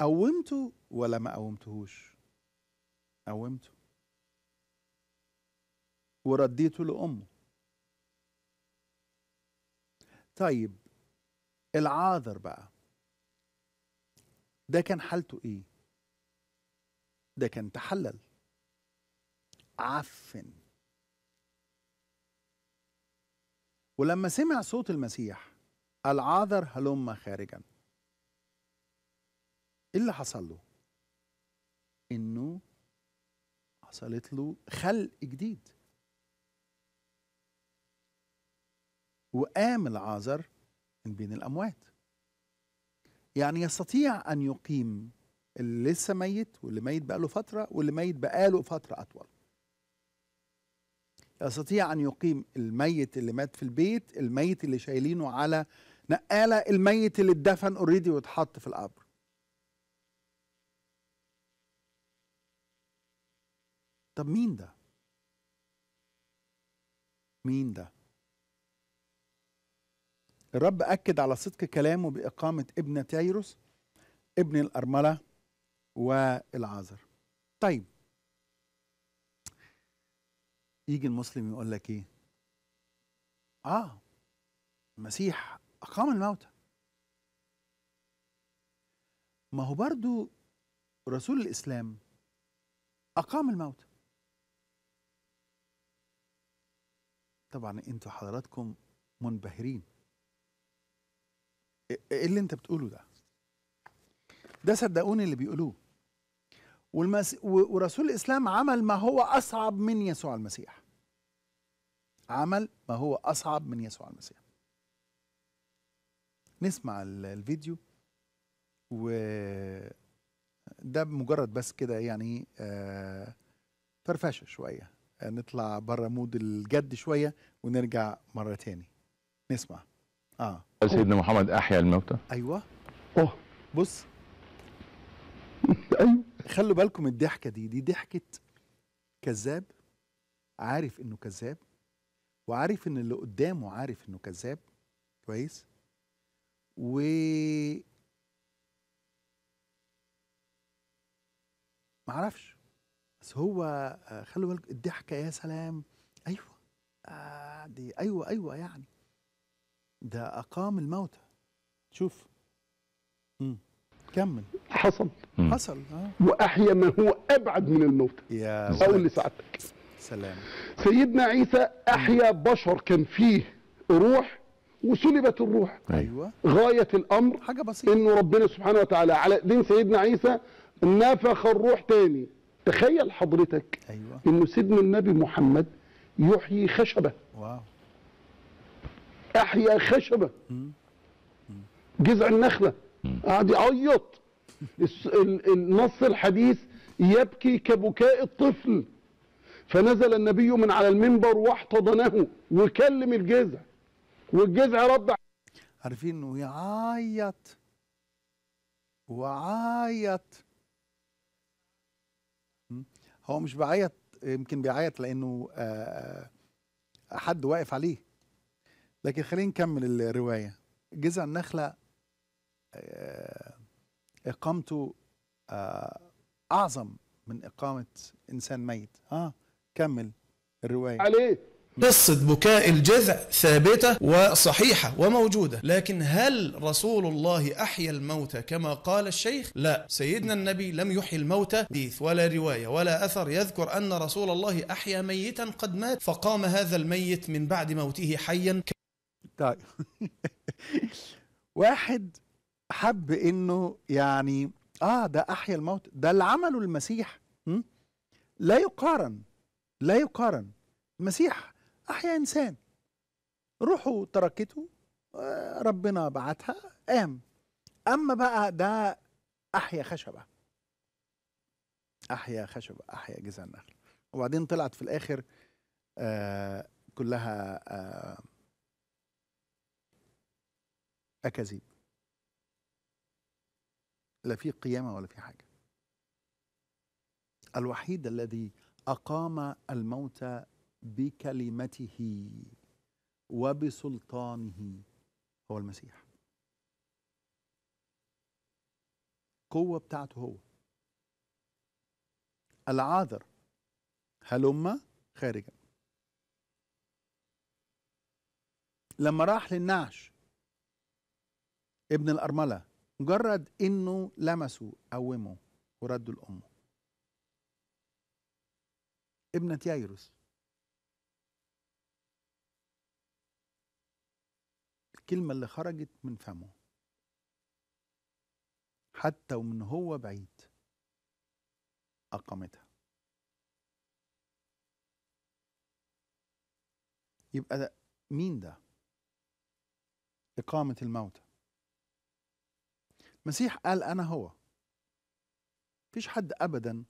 قومته ولا ما قومتهوش قومته ورديته لأمه طيب العاذر بقى ده كان حالته ايه ده كان تحلل عفن ولما سمع صوت المسيح العاذر هلم خارجا ايه اللي حصل له انه حصلت له خلق جديد وقام العازر من بين الاموات يعني يستطيع ان يقيم اللي لسه ميت واللي ميت بقاله فتره واللي ميت بقاله فتره اطول يستطيع أن يقيم الميت اللي مات في البيت الميت اللي شايلينه على نقالة الميت اللي اتدفن اوريدي واتحط في القبر طب مين ده مين ده الرب أكد على صدق كلامه بإقامة ابن تايروس ابن الأرملة والعازر طيب يجي المسلم يقول لك ايه اه المسيح اقام الموتى ما هو برضو رسول الاسلام اقام الموتى طبعا انتوا حضراتكم منبهرين ايه اللي انت بتقوله ده ده صدقوني اللي بيقولوه والمس... ورسول الإسلام عمل ما هو أصعب من يسوع المسيح عمل ما هو أصعب من يسوع المسيح نسمع الفيديو و ده مجرد بس كده يعني آه، فرفشه شويه نطلع بره مود الجد شويه ونرجع مره تاني نسمع اه سيدنا محمد احيا الموتى ايوه اه بص *laughs* ايوه خلوا بالكم الضحكه دي دي ضحكه كذاب عارف انه كذاب وعارف ان اللي قدامه عارف انه كذاب كويس و معرفش بس هو آه، خلوا بالكم الضحكه يا سلام ايوه آه دي ايوه ايوه يعني ده اقام الموتى شوف امم كمل حصل مم. حصل آه. واحيا من هو ابعد من الموت يا اقول لسعادتك سلام سيدنا عيسى احيا بشر كان فيه روح وسلبت الروح ايوه, أيوة. غايه الامر حاجه بسيطه انه ربنا سبحانه وتعالى على ايدين سيدنا عيسى نفخ الروح تاني تخيل حضرتك ايوه انه سيدنا النبي محمد يحيي خشبه واو احيا خشبه مم. مم. جذع النخله قعد يعيط النص الحديث يبكي كبكاء الطفل فنزل النبي من على المنبر واحتضنه وكلم الجذع والجذع رد عارفين انه يعيط وعيط هو مش بعيط يمكن بيعيط لانه آه، آه، حد واقف عليه لكن خلينا نكمل الروايه جذع النخله آه، اقامته آه، اعظم من اقامه انسان ميت اه كمل الروايه عليه قصة بكاء الجذع ثابتة وصحيحة وموجودة لكن هل رسول الله أحيا الموتى كما قال الشيخ؟ لا سيدنا النبي لم يحيي الموتى حديث ولا رواية ولا أثر يذكر أن رسول الله أحيا ميتا قد مات فقام هذا الميت من بعد موته حيا ك... طيب *laughs* واحد حب انه يعني اه ده احيا الموت ده اللي عمله المسيح لا يقارن لا يقارن المسيح احيا انسان روحه تركته آه، ربنا بعتها قام اما بقى ده احيا خشبه احيا خشبه احيا جذع النخل وبعدين طلعت في الاخر آه كلها آه اكاذيب لا في قيامة ولا في حاجة الوحيد الذي أقام الموت بكلمته وبسلطانه هو المسيح قوة بتاعته هو العاذر هلم خارجا لما راح للنعش ابن الأرملة مجرد انه لمسوا قوموا وردوا لامه ابنة ييروس الكلمة اللي خرجت من فمه حتى ومن هو بعيد أقامتها يبقى ده مين ده إقامة الموتى المسيح قال أنا هو مفيش حد أبدا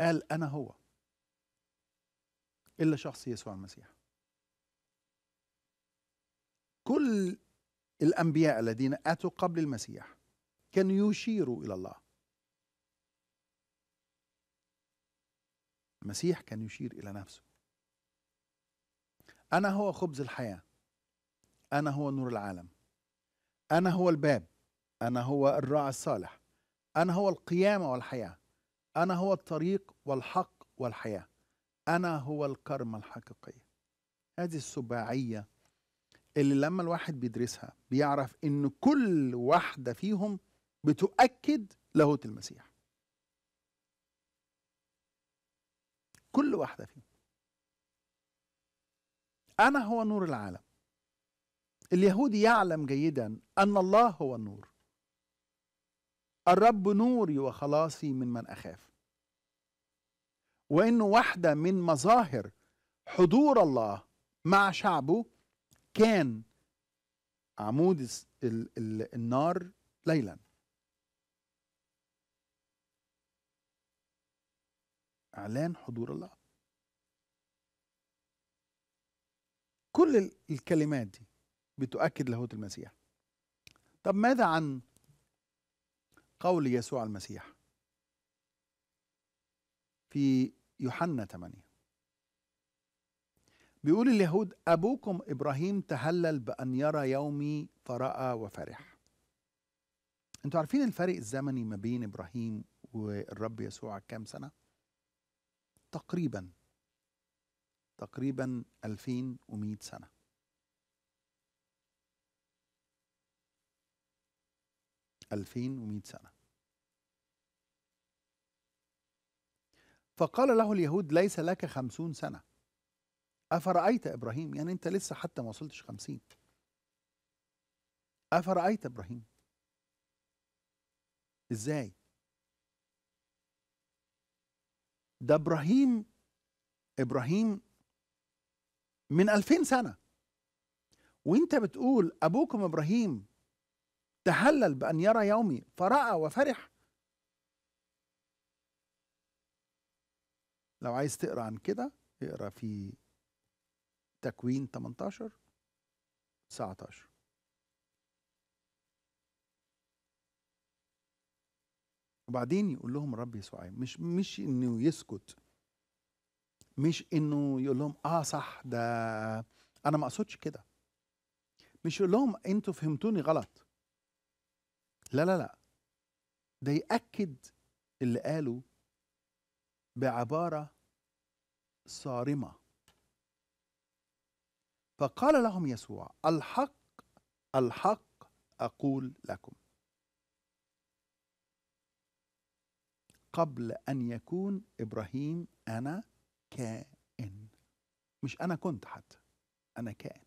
قال أنا هو إلا شخص يسوع المسيح كل الأنبياء الذين أتوا قبل المسيح كانوا يشيروا إلى الله المسيح كان يشير إلى نفسه أنا هو خبز الحياة أنا هو نور العالم أنا هو الباب أنا هو الراعي الصالح أنا هو القيامة والحياة أنا هو الطريق والحق والحياة أنا هو الكرمة الحقيقية هذه السباعية اللي لما الواحد بيدرسها بيعرف إن كل واحدة فيهم بتؤكد لاهوت المسيح كل واحدة فيهم أنا هو نور العالم اليهودي يعلم جيدا أن الله هو النور الرب نوري وخلاصي ممن أخاف وإنه واحدة من مظاهر حضور الله مع شعبه كان عمود النار ليلا اعلان حضور الله كل الكلمات دي بتؤكد لاهوت المسيح طب ماذا عن قول يسوع المسيح في يوحنا 8 بيقول اليهود أبوكم إبراهيم تهلل بأن يرى يومي فرأى وفرح انتوا عارفين الفرق الزمني ما بين إبراهيم والرب يسوع كام سنة تقريبا تقريبا 2100 سنة ألفين ومئة سنة فقال له اليهود ليس لك خمسون سنة أفرأيت إبراهيم يعني أنت لسه حتى ما وصلتش خمسين أفرأيت إبراهيم إزاي ده إبراهيم إبراهيم من ألفين سنة وانت بتقول أبوكم إبراهيم تهلل بأن يرى يومي فرأى وفرح لو عايز تقرا عن كده اقرا في تكوين 18 19 وبعدين يقول لهم الرب يسوع مش مش انه يسكت مش انه يقول لهم اه صح ده انا ما اقصدش كده مش يقول لهم انتوا فهمتوني غلط لا لا لا ده ياكد اللي قاله بعبارة صارمة فقال لهم يسوع الحق الحق أقول لكم قبل أن يكون إبراهيم أنا كائن مش أنا كنت حتى أنا كائن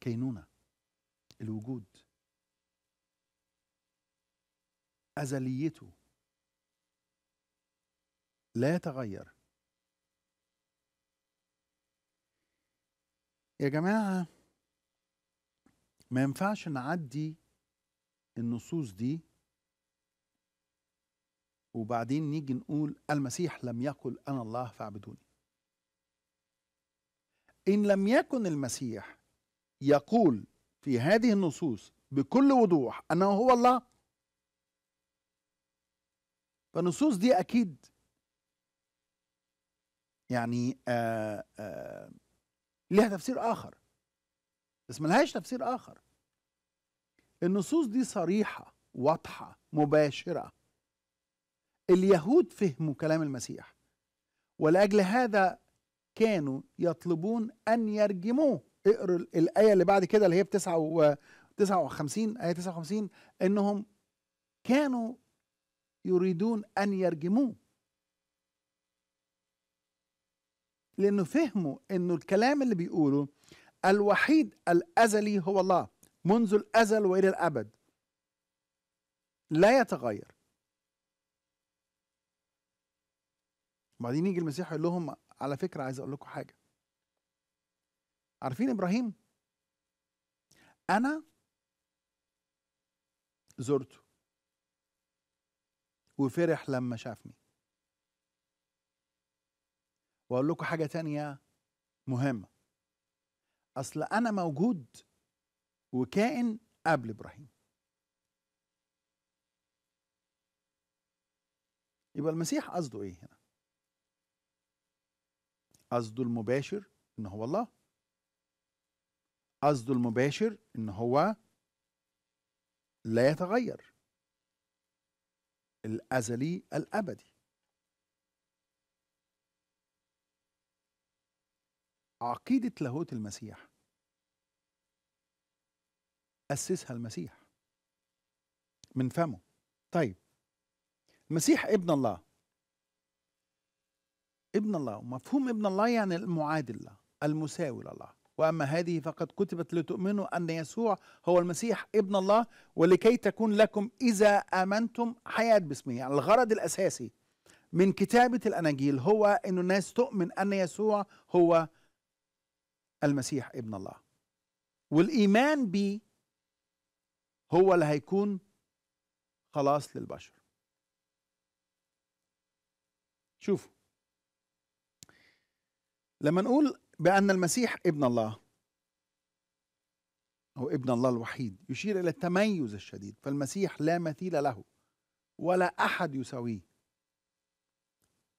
كينونة الوجود أزليته لا يتغير يا جماعة ما ينفعش نعدي النصوص دي وبعدين نيجي نقول المسيح لم يقل أنا الله فاعبدوني إن لم يكن المسيح يقول في هذه النصوص بكل وضوح أنه هو الله فالنصوص دي أكيد يعني آه، آه، ليها لها تفسير آخر بس ملهاش تفسير آخر النصوص دي صريحة واضحة مباشرة اليهود فهموا كلام المسيح ولأجل هذا كانوا يطلبون أن يرجموه اقرا الآية اللي بعد كده اللي هي ب 59 آية 59 إنهم كانوا يريدون أن يرجموه لأنه فهموا أنه الكلام اللي بيقوله الوحيد الأزلي هو الله منذ الأزل وإلى الأبد لا يتغير وبعدين يجي المسيح يقول لهم على فكرة عايز أقول لكم حاجة عارفين إبراهيم أنا زرته وفرح لما شافني واقول لكم حاجه تانية مهمه اصل انا موجود وكائن قبل ابراهيم يبقى المسيح قصده ايه هنا قصده المباشر ان هو الله قصده المباشر ان هو لا يتغير الازلي الابدي عقيدة لاهوت المسيح أسسها المسيح من فمه طيب المسيح ابن الله ابن الله ومفهوم ابن الله يعني المعادل له المساوي لله وأما هذه فقد كتبت لتؤمنوا أن يسوع هو المسيح ابن الله ولكي تكون لكم إذا آمنتم حياة باسمه يعني الغرض الأساسي من كتابة الأناجيل هو أن الناس تؤمن أن يسوع هو المسيح ابن الله والايمان به هو اللي هيكون خلاص للبشر شوفوا لما نقول بأن المسيح ابن الله أو ابن الله الوحيد يشير إلى التميز الشديد فالمسيح لا مثيل له ولا أحد يساويه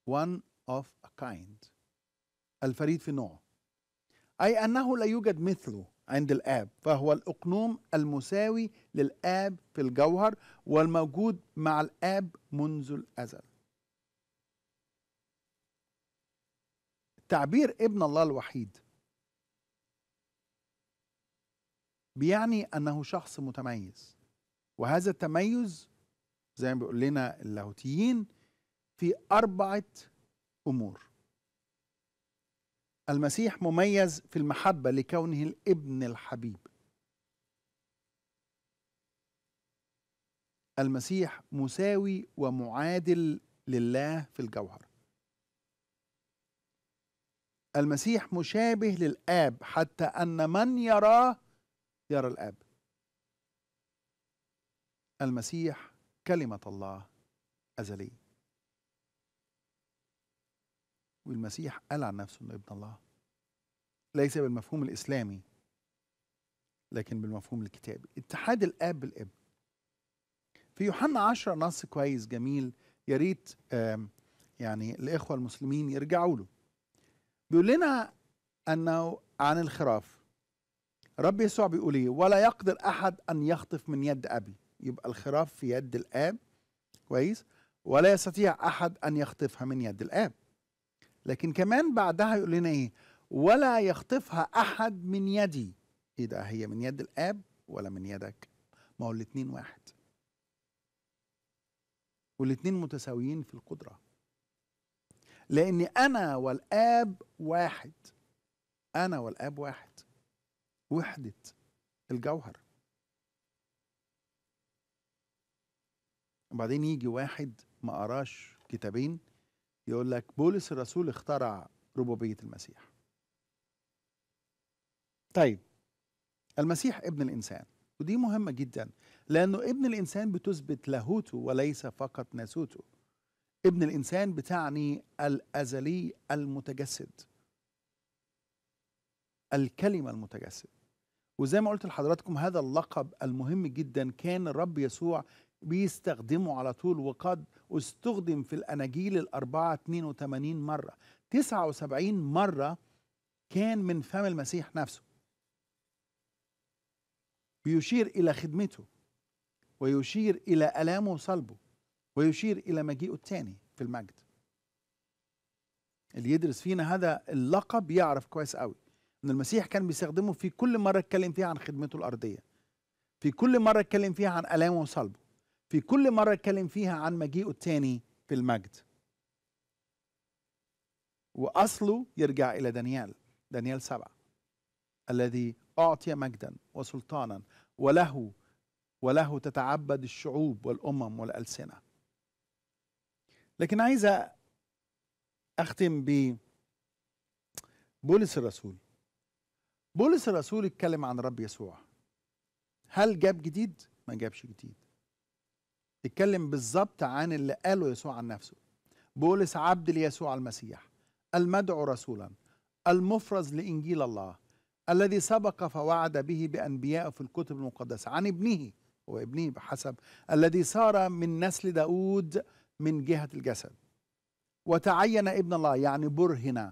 one of a kind الفريد في نوعه أي أنه لا يوجد مثله عند الآب فهو الأقنوم المساوي للآب في الجوهر والموجود مع الآب منذ الأزل تعبير ابن الله الوحيد بيعني أنه شخص متميز وهذا التميز زي ما بيقول لنا اللاهوتيين في أربعة أمور المسيح مميز في المحبة لكونه الابن الحبيب المسيح مساوي ومعادل لله في الجوهر المسيح مشابه للآب حتى أن من يراه يرى الآب المسيح كلمة الله أزلية والمسيح قال عن نفسه انه ابن الله ليس بالمفهوم الاسلامي لكن بالمفهوم الكتابي اتحاد الاب بالابن في يوحنا 10 نص كويس جميل يا ريت يعني الاخوه المسلمين يرجعوا له بيقول لنا انه عن الخراف رب يسوع بيقول ايه ولا يقدر احد ان يخطف من يد ابي يبقى الخراف في يد الاب كويس ولا يستطيع احد ان يخطفها من يد الاب لكن كمان بعدها يقول لنا ايه ولا يخطفها احد من يدي ايه ده هي من يد الاب ولا من يدك ما هو الاثنين واحد والاثنين متساويين في القدره لاني انا والاب واحد انا والاب واحد وحده الجوهر وبعدين يجي واحد ما قراش كتابين يقول لك بولس الرسول اخترع ربوبية المسيح طيب المسيح ابن الإنسان ودي مهمة جدا لأنه ابن الإنسان بتثبت لاهوته وليس فقط ناسوته ابن الإنسان بتعني الأزلي المتجسد الكلمة المتجسد وزي ما قلت لحضراتكم هذا اللقب المهم جدا كان الرب يسوع بيستخدمه على طول وقد استخدم في الأناجيل الأربعة 82 مرة 79 مرة كان من فم المسيح نفسه بيشير إلى خدمته ويشير إلى ألامه وصلبه ويشير إلى مجيئه الثاني في المجد اللي يدرس فينا هذا اللقب يعرف كويس قوي ان المسيح كان بيستخدمه في كل مره اتكلم فيها عن خدمته الارضيه في كل مره اتكلم فيها عن الامه وصلبه في كل مرة اتكلم فيها عن مجيئه الثاني في المجد وأصله يرجع إلى دانيال دانيال سبعة الذي أعطي مجدا وسلطانا وله وله تتعبد الشعوب والأمم والألسنة لكن عايز أختم ب بولس الرسول بولس الرسول اتكلم عن رب يسوع هل جاب جديد؟ ما جابش جديد تتكلم بالظبط عن اللي قاله يسوع عن نفسه بولس عبد ليسوع المسيح المدعو رسولا المفرز لإنجيل الله الذي سبق فوعد به بأنبياء في الكتب المقدسة عن ابنه هو ابنه بحسب الذي صار من نسل داود من جهة الجسد وتعين ابن الله يعني برهن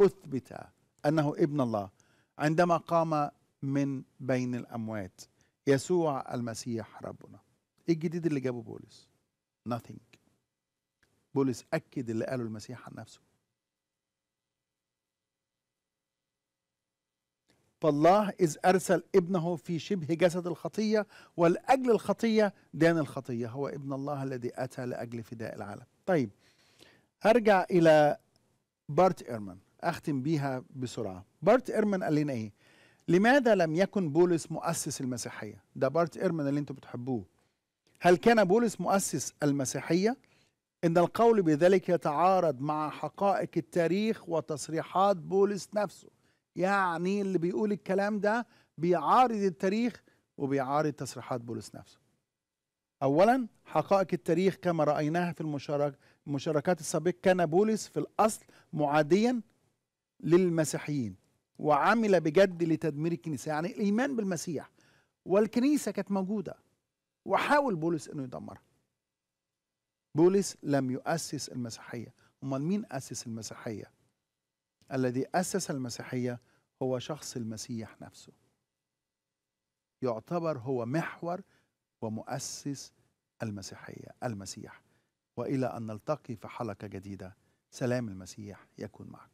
أثبت أنه ابن الله عندما قام من بين الأموات يسوع المسيح ربنا ايه الجديد اللي جابه بولس nothing بولس اكد اللي قاله المسيح عن نفسه فالله إذ أرسل ابنه في شبه جسد الخطية ولأجل الخطية دان الخطية هو ابن الله الذي أتى لأجل فداء العالم طيب أرجع إلى بارت إيرمان أختم بيها بسرعة بارت إيرمان قال لنا إيه لماذا لم يكن بولس مؤسس المسيحية ده بارت إيرمان اللي أنتم بتحبوه هل كان بولس مؤسس المسيحية؟ إن القول بذلك يتعارض مع حقائق التاريخ وتصريحات بولس نفسه يعني اللي بيقول الكلام ده بيعارض التاريخ وبيعارض تصريحات بولس نفسه أولا حقائق التاريخ كما رأيناها في المشارك المشاركات السابقة كان بولس في الأصل معاديا للمسيحيين وعمل بجد لتدمير الكنيسة يعني الإيمان بالمسيح والكنيسة كانت موجودة وحاول بولس انه يدمرها بولس لم يؤسس المسيحيه امال مين اسس المسيحيه الذي اسس المسيحيه هو شخص المسيح نفسه يعتبر هو محور ومؤسس المسيحيه المسيح والى ان نلتقي في حلقه جديده سلام المسيح يكون معكم